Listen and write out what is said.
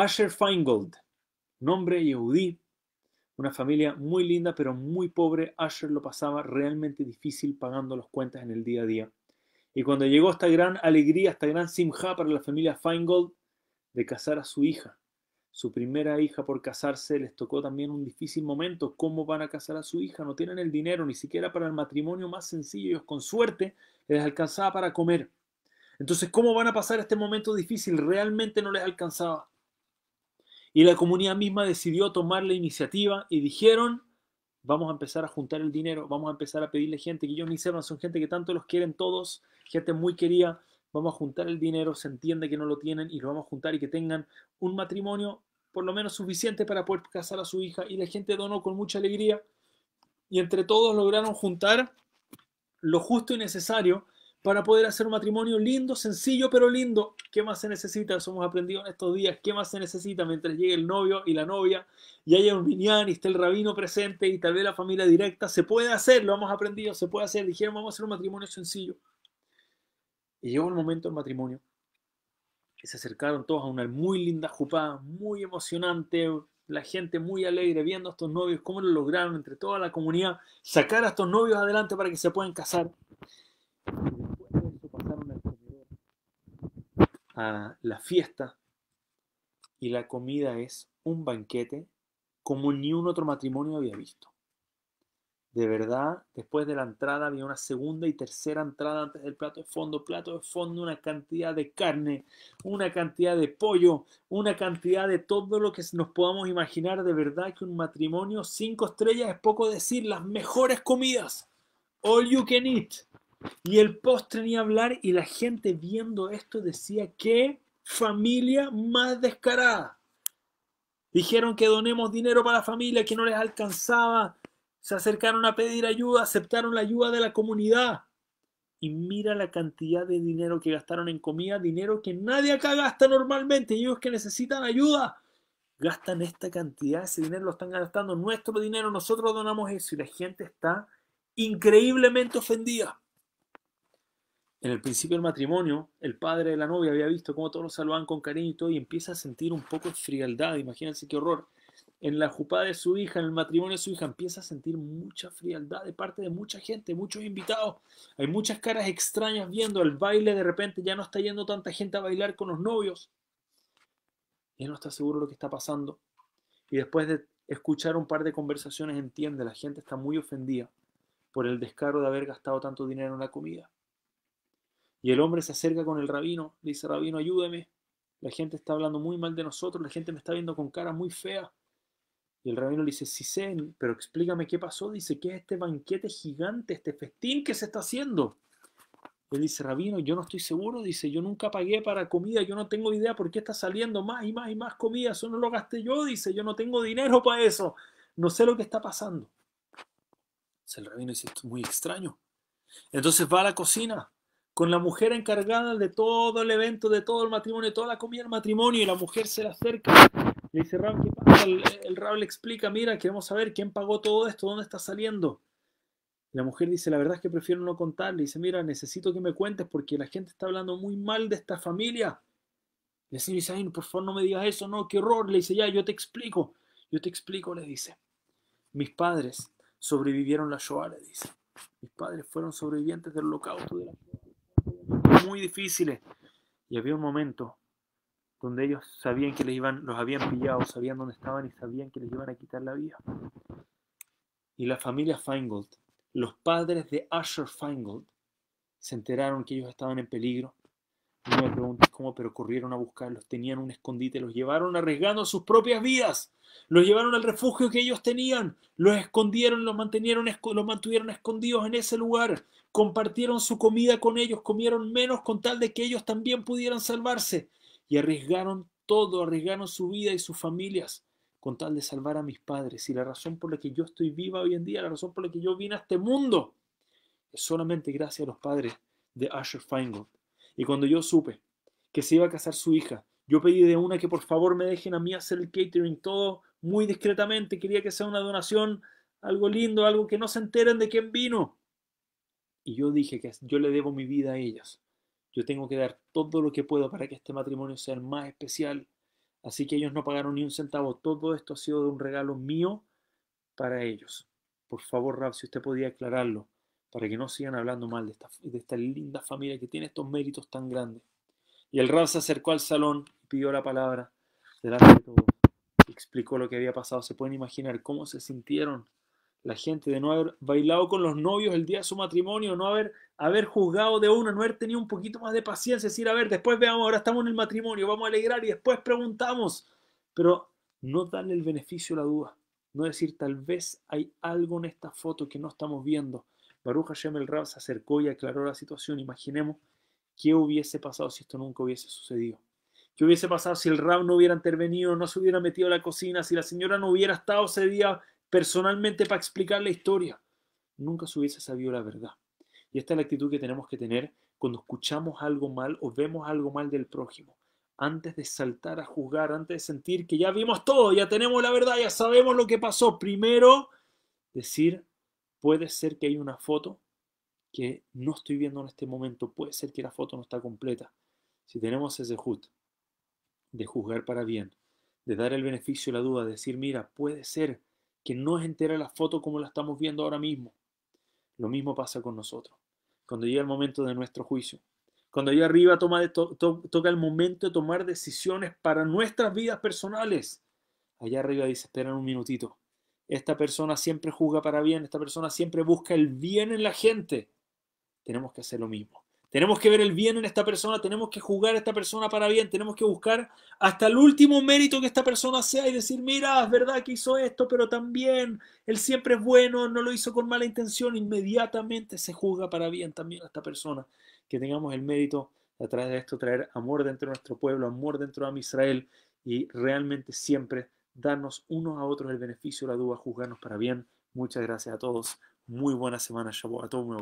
Asher Feingold, nombre yehudí, una familia muy linda pero muy pobre. Asher lo pasaba realmente difícil pagando las cuentas en el día a día. Y cuando llegó esta gran alegría, esta gran simja para la familia Feingold de casar a su hija, su primera hija por casarse, les tocó también un difícil momento. ¿Cómo van a casar a su hija? No tienen el dinero ni siquiera para el matrimonio más sencillo. Y con suerte les alcanzaba para comer. Entonces, ¿cómo van a pasar este momento difícil? Realmente no les alcanzaba. Y la comunidad misma decidió tomar la iniciativa y dijeron, vamos a empezar a juntar el dinero, vamos a empezar a pedirle gente que yo ni sepan, son gente que tanto los quieren todos, gente muy querida, vamos a juntar el dinero, se entiende que no lo tienen y lo vamos a juntar y que tengan un matrimonio por lo menos suficiente para poder casar a su hija y la gente donó con mucha alegría y entre todos lograron juntar lo justo y necesario para poder hacer un matrimonio lindo, sencillo, pero lindo. ¿Qué más se necesita? Eso hemos aprendido en estos días. ¿Qué más se necesita mientras llegue el novio y la novia y haya un minián y esté el rabino presente y tal vez la familia directa? Se puede hacer, lo hemos aprendido, se puede hacer. Dijeron, vamos a hacer un matrimonio sencillo. Y llegó el momento del matrimonio. Y se acercaron todos a una muy linda jupá, muy emocionante, la gente muy alegre viendo a estos novios, cómo lo lograron entre toda la comunidad, sacar a estos novios adelante para que se puedan casar a la fiesta, y la comida es un banquete como ni un otro matrimonio había visto. De verdad, después de la entrada había una segunda y tercera entrada antes del plato de fondo, plato de fondo, una cantidad de carne, una cantidad de pollo, una cantidad de todo lo que nos podamos imaginar. De verdad que un matrimonio cinco estrellas es poco decir, las mejores comidas. All you can eat. Y el postre ni hablar y la gente viendo esto decía, qué familia más descarada. Dijeron que donemos dinero para la familia que no les alcanzaba. Se acercaron a pedir ayuda, aceptaron la ayuda de la comunidad. Y mira la cantidad de dinero que gastaron en comida, dinero que nadie acá gasta normalmente. ellos que necesitan ayuda, gastan esta cantidad, ese dinero lo están gastando, nuestro dinero, nosotros donamos eso. Y la gente está increíblemente ofendida. En el principio del matrimonio, el padre de la novia había visto cómo todos lo saludaban con cariño y todo, y empieza a sentir un poco de frialdad. Imagínense qué horror. En la jupada de su hija, en el matrimonio de su hija, empieza a sentir mucha frialdad de parte de mucha gente, muchos invitados. Hay muchas caras extrañas viendo el baile. De repente ya no está yendo tanta gente a bailar con los novios. Él no está seguro lo que está pasando. Y después de escuchar un par de conversaciones entiende, la gente está muy ofendida por el descaro de haber gastado tanto dinero en la comida. Y el hombre se acerca con el rabino, dice, rabino, ayúdeme, la gente está hablando muy mal de nosotros, la gente me está viendo con cara muy fea. Y el rabino le dice, sí sé, pero explícame qué pasó. Dice, ¿qué es este banquete gigante, este festín que se está haciendo? Él dice, rabino, yo no estoy seguro. Dice, yo nunca pagué para comida, yo no tengo idea por qué está saliendo más y más y más comida. Eso no lo gasté yo, dice, yo no tengo dinero para eso. No sé lo que está pasando. el rabino dice, esto es muy extraño. Entonces va a la cocina con la mujer encargada de todo el evento, de todo el matrimonio, de toda la comida del matrimonio, y la mujer se le acerca. Le dice, Rab, El, Raúl le explica, mira, queremos saber quién pagó todo esto, dónde está saliendo. La mujer dice, la verdad es que prefiero no contar. Le dice, mira, necesito que me cuentes porque la gente está hablando muy mal de esta familia. Le dice, ay, por favor no me digas eso, no, qué horror. Le dice, ya, yo te explico. Yo te explico, le dice. Mis padres sobrevivieron la Shoah, le dice. Mis padres fueron sobrevivientes del holocausto de la muy difíciles. Y había un momento donde ellos sabían que les iban, los habían pillado, sabían dónde estaban y sabían que les iban a quitar la vida. Y la familia Feingold, los padres de Asher Feingold, se enteraron que ellos estaban en peligro no me preguntes cómo, pero corrieron a buscarlos, tenían un escondite, los llevaron arriesgando sus propias vidas, los llevaron al refugio que ellos tenían, los escondieron, los, los mantuvieron escondidos en ese lugar, compartieron su comida con ellos, comieron menos con tal de que ellos también pudieran salvarse y arriesgaron todo, arriesgaron su vida y sus familias con tal de salvar a mis padres. Y la razón por la que yo estoy viva hoy en día, la razón por la que yo vine a este mundo, es solamente gracias a los padres de Asher Feingold. Y cuando yo supe que se iba a casar su hija, yo pedí de una que por favor me dejen a mí hacer el catering, todo muy discretamente, quería que sea una donación, algo lindo, algo que no se enteren de quién vino. Y yo dije que yo le debo mi vida a ellas. Yo tengo que dar todo lo que puedo para que este matrimonio sea el más especial. Así que ellos no pagaron ni un centavo. Todo esto ha sido de un regalo mío para ellos. Por favor, Rab, si usted podía aclararlo para que no sigan hablando mal de esta, de esta linda familia que tiene estos méritos tan grandes. Y el Rab se acercó al salón y pidió la palabra delante de Explicó lo que había pasado. Se pueden imaginar cómo se sintieron la gente de no haber bailado con los novios el día de su matrimonio, no haber, haber juzgado de una no haber tenido un poquito más de paciencia, decir, a ver, después veamos, ahora estamos en el matrimonio, vamos a alegrar y después preguntamos. Pero no darle el beneficio a la duda, no decir, tal vez hay algo en esta foto que no estamos viendo, Baruch Hashem el Rab se acercó y aclaró la situación. Imaginemos qué hubiese pasado si esto nunca hubiese sucedido. ¿Qué hubiese pasado si el Rab no hubiera intervenido, no se hubiera metido a la cocina, si la señora no hubiera estado ese día personalmente para explicar la historia? Nunca se hubiese sabido la verdad. Y esta es la actitud que tenemos que tener cuando escuchamos algo mal o vemos algo mal del prójimo. Antes de saltar a juzgar, antes de sentir que ya vimos todo, ya tenemos la verdad, ya sabemos lo que pasó, primero decir Puede ser que hay una foto que no estoy viendo en este momento, puede ser que la foto no está completa. Si tenemos ese HUT de juzgar para bien, de dar el beneficio de la duda, de decir, mira, puede ser que no es entera la foto como la estamos viendo ahora mismo. Lo mismo pasa con nosotros. Cuando llega el momento de nuestro juicio, cuando allá arriba toca el momento de tomar decisiones para nuestras vidas personales, allá arriba dice, esperen un minutito, esta persona siempre juzga para bien, esta persona siempre busca el bien en la gente. Tenemos que hacer lo mismo. Tenemos que ver el bien en esta persona, tenemos que juzgar a esta persona para bien, tenemos que buscar hasta el último mérito que esta persona sea y decir, mira, es verdad que hizo esto, pero también él siempre es bueno, no lo hizo con mala intención, inmediatamente se juzga para bien también a esta persona. Que tengamos el mérito a través de esto traer amor dentro de nuestro pueblo, amor dentro de Israel y realmente siempre darnos unos a otros el beneficio la duda, juzgarnos para bien. Muchas gracias a todos. Muy buena semana, Shabbat A todos, muy